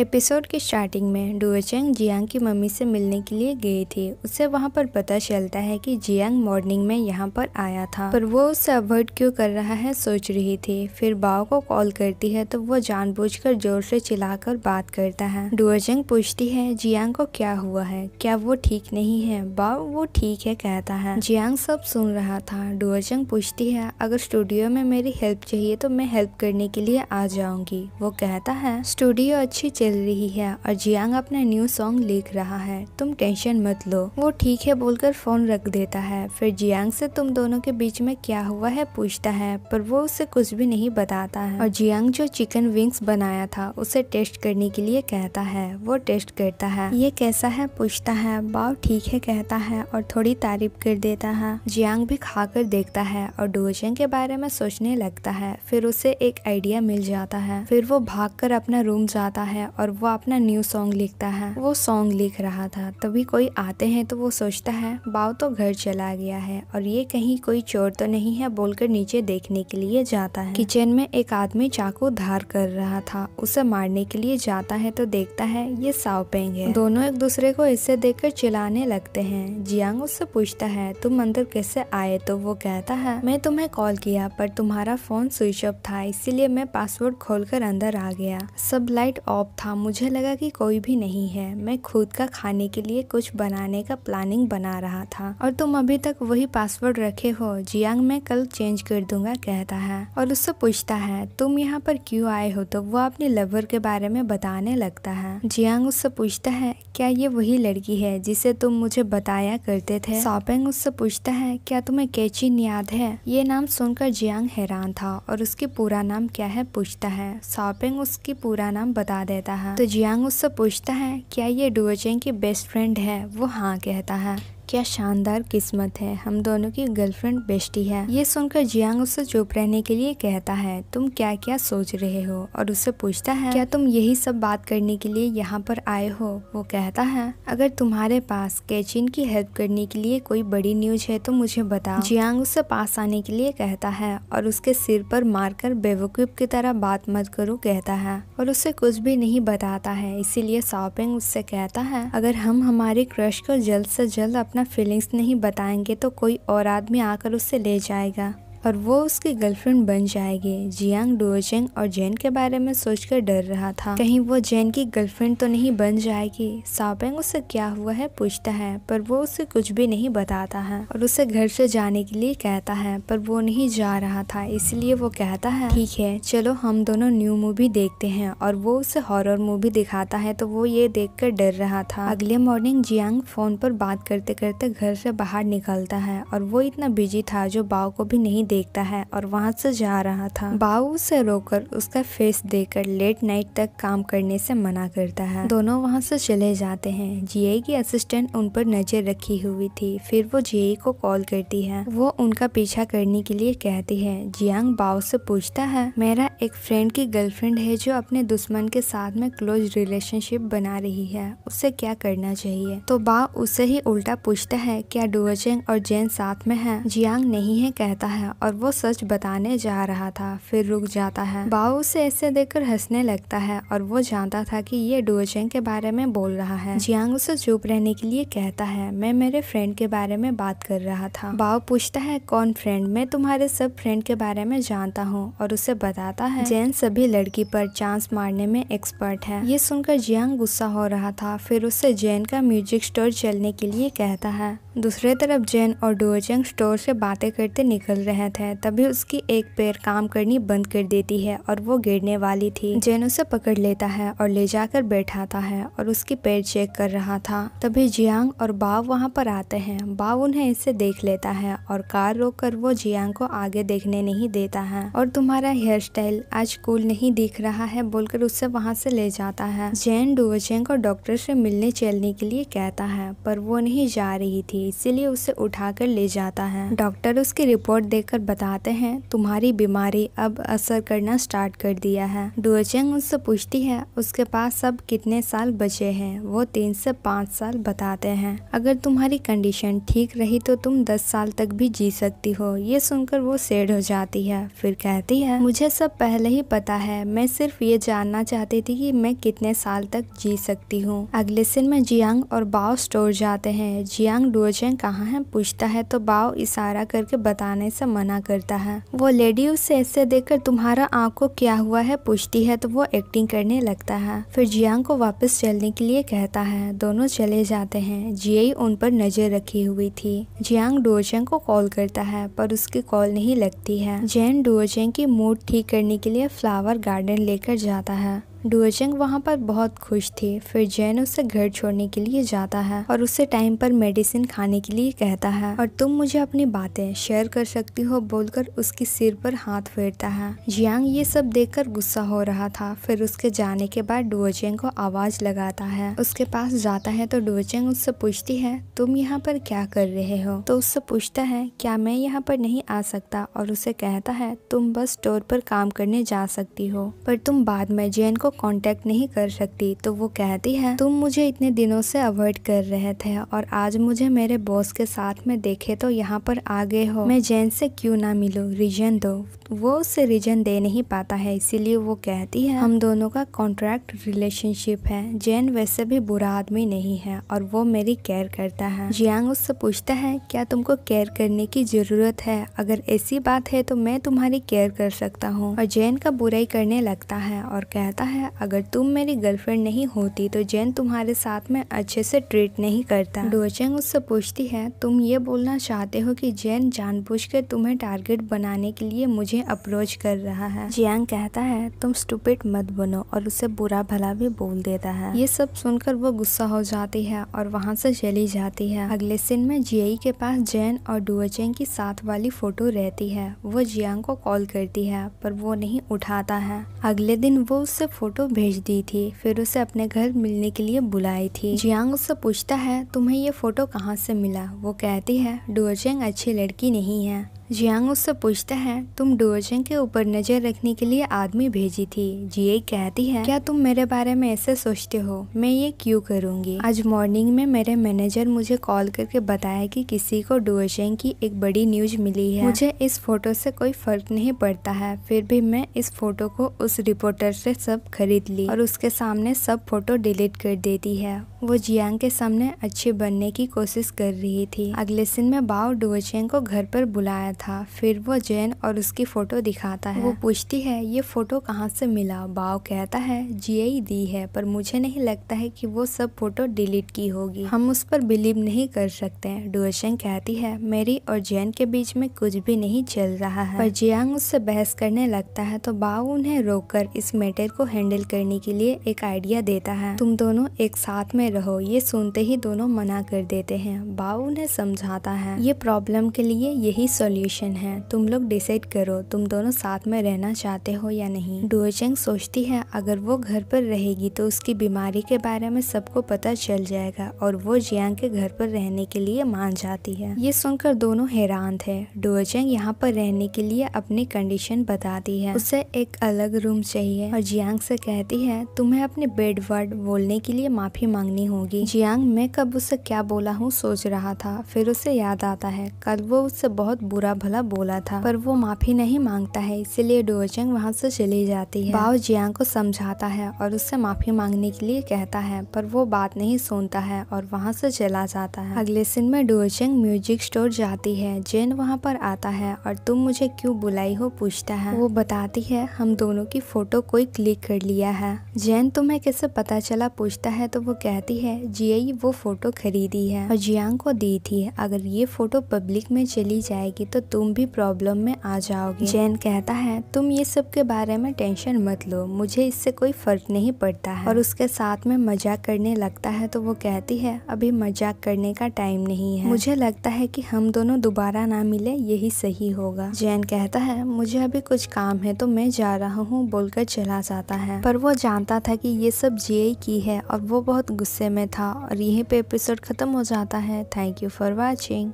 episode की starting में डुओचेंग Jiang की मम्मी से मिलने के लिए गए थी उससे वहाँ पर पता चलता है कि जियांग मॉर्निंग में यहाँ पर आया था पर वो उससे अवॉइड क्यों कर रहा है सोच रही थी फिर बाओ को कॉल करती है तो वो जानबूझकर जोर से चिल्लाकर बात करता है डुओचेंग पूछती है जियांग को क्या हुआ है क्या वो ठीक नहीं है बाओ वो ठीक है कहता है जियांग सब सुन रहा था डुओचेंग पूछती है अगर स्टूडियो में मेरी हेल्प चाहिए तो मैं हेल्प करने के लिए आ जाऊंगी वो कहता है स्टूडियो अच्छी खेल रही है और जियांग अपना न्यू सॉन्ग लिख रहा है तुम टेंशन मत लो वो ठीक है बोलकर फोन रख देता है फिर जियांग से तुम दोनों के बीच में क्या हुआ है पूछता है पर वो उसे कुछ भी नहीं बताता है और जियांग जो चिकन विंग्स बनाया था उसे टेस्ट करने के लिए कहता है वो टेस्ट करता है ये कैसा है पूछता है बाव ठीक है कहता है और थोड़ी तारीफ कर देता है जियांग भी खाकर देखता है और डोजेंग के बारे में सोचने लगता है फिर उसे एक आइडिया मिल जाता है फिर वो भागकर अपना रूम जाता है और वो अपना न्यू सॉन्ग लिखता है वो सॉन्ग लिख रहा था तभी कोई आते हैं तो वो सोचता है बाव तो घर चला गया है और ये कहीं कोई चोर तो नहीं है बोलकर नीचे देखने के लिए जाता है किचन में एक आदमी चाकू धार कर रहा था उसे मारने के लिए जाता है तो देखता है ये साव पेंग है दोनों एक दूसरे को इससे कर चिल्लाने लगते है जियांग उससे पूछता है तुम अंदर कैसे आए तो वो कहता है मैं तुम्हें कॉल किया पर तुम्हारा फोन स्विच ऑफ था इसीलिए मैं पासवर्ड कर अंदर आ गया सब लाइट ऑफ था था हाँ, मुझे लगा कि कोई भी नहीं है मैं खुद का खाने के लिए कुछ बनाने का प्लानिंग बना रहा था और तुम अभी तक वही पासवर्ड रखे हो जियांग मैं कल चेंज कर दूंगा कहता है और उससे पूछता है तुम यहाँ पर क्यों आए हो तो वो अपने लवर के बारे में बताने लगता है जियांग उससे पूछता है क्या ये वही लड़की है जिसे तुम मुझे बताया करते थे सौपेंग उससे पूछता है क्या तुम्हे कैचिन याद है ये नाम सुनकर जियांग हैरान था और उसके पूरा नाम क्या है पूछता है सौपेंग उसकी पूरा नाम बता देता है तो जियांग उससे पूछता है क्या ये डुओचेंग की बेस्ट फ्रेंड है वो हाँ कहता है क्या शानदार किस्मत है हम दोनों की गर्लफ्रेंड बेस्टी है ये सुनकर जियांग उसे चुप रहने के लिए कहता है तुम क्या क्या सोच रहे हो और उसे पूछता है क्या तुम यही सब बात करने के लिए यहाँ पर आए हो वो कहता है अगर तुम्हारे पास कैचिन की हेल्प करने के लिए कोई बड़ी न्यूज है तो मुझे बताओ जियांग उसे पास आने के लिए कहता है और उसके सिर पर मारकर बेवकूफ की तरह बात मत करो कहता है और उसे कुछ भी नहीं बताता है इसीलिए सॉपिंग उससे कहता है अगर हम हमारे क्रश को जल्द से जल्द अपने अपना फीलिंग्स नहीं बताएंगे तो कोई और आदमी आकर उससे ले जाएगा और वो उसकी गर्लफ्रेंड बन जाएगी जियांग डोजेंग और जैन के बारे में सोचकर डर रहा था कहीं वो जैन की गर्लफ्रेंड तो नहीं बन जाएगी सापेंग उससे क्या हुआ है पूछता है पर वो उसे कुछ भी नहीं बताता है और उसे घर से जाने के लिए कहता है पर वो नहीं जा रहा था इसलिए वो कहता है ठीक है चलो हम दोनों न्यू मूवी देखते हैं और वो उसे हॉरर मूवी दिखाता है तो वो ये देख डर रहा था अगले मॉर्निंग जियांग फोन पर बात करते करते घर से बाहर निकलता है और वो इतना बिजी था जो बाव को भी नहीं देख देखता है और वहाँ से जा रहा था बाबू उसे रोककर उसका फेस देकर लेट नाइट तक काम करने से मना करता है दोनों वहाँ से चले जाते हैं जीए की असिस्टेंट उन पर नजर रखी हुई थी फिर वो जीए को कॉल करती है वो उनका पीछा करने के लिए कहती है जियांग बाओ से पूछता है मेरा एक फ्रेंड की गर्लफ्रेंड है जो अपने दुश्मन के साथ में क्लोज रिलेशनशिप बना रही है उसे क्या करना चाहिए तो बा उसे ही उल्टा पूछता है क्या डुअचेंग और जैन साथ में है जियांग नहीं है कहता है और वो सच बताने जा रहा था फिर रुक जाता है बाओ उसे ऐसे देखकर हंसने लगता है और वो जानता था कि ये डुओचेंग के बारे में बोल रहा है जियांग उसे चुप रहने के लिए कहता है मैं मेरे फ्रेंड के बारे में बात कर रहा था बाओ पूछता है कौन फ्रेंड मैं तुम्हारे सब फ्रेंड के बारे में जानता हूँ और उसे बताता है जैन सभी लड़की पर चांस मारने में एक्सपर्ट है ये सुनकर जियांग गुस्सा हो रहा था फिर उसे जैन का म्यूजिक स्टोर चलने के लिए कहता है दूसरे तरफ जैन और डोरजंग स्टोर से बातें करते निकल रहे थे तभी उसकी एक पैर काम करनी बंद कर देती है और वो गिरने वाली थी जैन उसे पकड़ लेता है और ले जाकर बैठाता है और उसकी पैर चेक कर रहा था तभी जियांग और बाव वहाँ पर आते हैं बाव उन्हें इससे देख लेता है और कार रोक कर वो जियांग को आगे देखने नहीं देता है और तुम्हारा हेयर स्टाइल आज कूल नहीं दिख रहा है बोलकर उससे वहाँ से ले जाता है जैन डोरजंग को डॉक्टर से मिलने चलने के लिए कहता है पर वो नहीं जा रही थी इसीलिए उसे उठाकर ले जाता है डॉक्टर उसकी रिपोर्ट देखकर बताते हैं तुम्हारी बीमारी अब असर करना स्टार्ट कर दिया है डुअचेंग उससे पूछती है उसके पास अब कितने साल बचे हैं वो तीन से पाँच साल बताते हैं अगर तुम्हारी कंडीशन ठीक रही तो तुम दस साल तक भी जी सकती हो ये सुनकर वो सेड हो जाती है फिर कहती है मुझे सब पहले ही पता है मैं सिर्फ ये जानना चाहती थी कि मैं कितने साल तक जी सकती हूँ अगले सिन में जियांग और बाओ स्टोर जाते हैं जियांग डुअ लोकेशन कहाँ है पूछता है तो बाव इशारा करके बताने से मना करता है वो लेडी उसे ऐसे देखकर तुम्हारा आँख को क्या हुआ है पूछती है तो वो एक्टिंग करने लगता है फिर जियांग को वापस चलने के लिए कहता है दोनों चले जाते हैं जियई उन पर नजर रखी हुई थी जियांग डोरजेंग को कॉल करता है पर उसकी कॉल नहीं लगती है जैन डोरजेंग की मूड ठीक करने के लिए फ्लावर गार्डन लेकर जाता है डुअचंग वहाँ पर बहुत खुश थी फिर जैन उसे घर छोड़ने के लिए जाता है और उसे टाइम पर मेडिसिन खाने के लिए कहता है और तुम मुझे अपनी बातें शेयर कर सकती हो बोलकर उसके सिर पर हाथ फेरता है जियांग ये सब देखकर गुस्सा हो रहा था फिर उसके जाने के बाद डुओचेंग को आवाज लगाता है उसके पास जाता है तो डुओचेंग उससे पूछती है तुम यहाँ पर क्या कर रहे हो तो उससे पूछता है क्या मैं यहाँ पर नहीं आ सकता और उसे कहता है तुम बस स्टोर पर काम करने जा सकती हो पर तुम बाद में जैन को को कांटेक्ट नहीं कर सकती तो वो कहती है तुम मुझे इतने दिनों से अवॉइड कर रहे थे और आज मुझे मेरे बॉस के साथ में देखे तो यहाँ पर आ गए हो मैं जैन से क्यों ना मिलू रीजन दो वो उसे रीजन दे नहीं पाता है इसीलिए वो कहती है हम दोनों का कॉन्ट्रैक्ट रिलेशनशिप है जैन वैसे भी बुरा आदमी नहीं है और वो मेरी केयर करता है जियांग उससे पूछता है क्या तुमको केयर करने की जरूरत है अगर ऐसी बात है तो मैं तुम्हारी केयर कर सकता हूँ और जैन का बुराई करने लगता है और कहता है है अगर तुम मेरी गर्लफ्रेंड नहीं होती तो जैन तुम्हारे साथ में अच्छे से ट्रीट नहीं करता डोचेंग उससे पूछती है तुम ये बोलना चाहते हो कि जैन जानबूझकर तुम्हें टारगेट बनाने के लिए मुझे अप्रोच कर रहा है जियांग कहता है तुम स्टूपिट मत बनो और उसे बुरा भला भी बोल देता है ये सब सुनकर वो गुस्सा हो जाती है और वहाँ से चली जाती है अगले सीन में जियाई के पास जैन और डुअचेंग की साथ वाली फोटो रहती है वो जियांग को कॉल करती है पर वो नहीं उठाता है अगले दिन वो उससे फोटो फ़ोटो भेज दी थी फिर उसे अपने घर मिलने के लिए बुलाई थी जियांग उससे पूछता है तुम्हें ये फ़ोटो कहाँ से मिला वो कहती है डुअचेंग अच्छी लड़की नहीं है जियांग उससे पूछता है तुम डोरजन के ऊपर नजर रखने के लिए आदमी भेजी थी जिये कहती है क्या तुम मेरे बारे में ऐसे सोचते हो मैं ये क्यों करूँगी आज मॉर्निंग में मेरे मैनेजर मुझे कॉल करके बताया कि किसी को डोरजन की एक बड़ी न्यूज मिली है मुझे इस फोटो से कोई फर्क नहीं पड़ता है फिर भी मैं इस फोटो को उस रिपोर्टर से सब खरीद ली और उसके सामने सब फोटो डिलीट कर देती है वो जियांग के सामने अच्छी बनने की कोशिश कर रही थी अगले दिन में बाओ डोरचेंग को घर पर बुलाया था फिर वो जैन और उसकी फ़ोटो दिखाता है वो पूछती है ये फ़ोटो कहाँ से मिला बाव कहता है जीआई दी है पर मुझे नहीं लगता है कि वो सब फ़ोटो डिलीट की होगी हम उस पर बिलीव नहीं कर सकते डुएशन कहती है मेरी और जैन के बीच में कुछ भी नहीं चल रहा है पर जियांग उससे बहस करने लगता है तो बाव उन्हें कर इस मैटर को हैंडल करने के लिए एक आइडिया देता है तुम दोनों एक साथ में रहो ये सुनते ही दोनों मना कर देते हैं बाव उन्हें समझाता है ये प्रॉब्लम के लिए यही सोल्यूशन डिसीशन है तुम लोग डिसाइड करो तुम दोनों साथ में रहना चाहते हो या नहीं डुअचेंग सोचती है अगर वो घर पर रहेगी तो उसकी बीमारी के बारे में सबको पता चल जाएगा और वो जियांग के घर पर रहने के लिए मान जाती है ये सुनकर दोनों हैरान थे डुअचेंग यहाँ पर रहने के लिए अपनी कंडीशन बताती है उसे एक अलग रूम चाहिए और जियांग से कहती है तुम्हें अपने बेड वर्ड बोलने के लिए माफी मांगनी होगी जियांग मैं कब उसे क्या बोला हूँ सोच रहा था फिर उसे याद आता है कल वो उससे बहुत बुरा भला बोला था पर वो माफी नहीं मांगता है इसीलिए डोरचंग वहाँ से चली जाती है बाव जियांग को समझाता है और उससे माफी मांगने के लिए कहता है पर वो बात नहीं सुनता है और वहाँ से चला जाता है अगले दिन में डोरचंग म्यूजिक स्टोर जाती है जेन वहाँ पर आता है और तुम मुझे क्यूँ बुलाई हो पूछता है वो बताती है हम दोनों की फोटो कोई क्लिक कर लिया है जैन तुम्हें कैसे पता चला पूछता है तो वो कहती है जिया वो फोटो खरीदी है और जियांग को दी थी अगर ये फोटो पब्लिक में चली जाएगी तो तुम भी प्रॉब्लम में आ जाओगे जैन कहता है तुम ये सब के बारे में टेंशन मत लो मुझे इससे कोई फर्क नहीं पड़ता है और उसके साथ में मजाक करने लगता है तो वो कहती है अभी मजाक करने का टाइम नहीं है मुझे लगता है कि हम दोनों दोबारा ना मिले यही सही होगा जैन कहता है मुझे अभी कुछ काम है तो मैं जा रहा हूँ बोलकर चला जाता है पर वो जानता था कि ये सब जे की है और वो बहुत गुस्से में था और यही पे एपिसोड खत्म हो जाता है थैंक यू फॉर वॉचिंग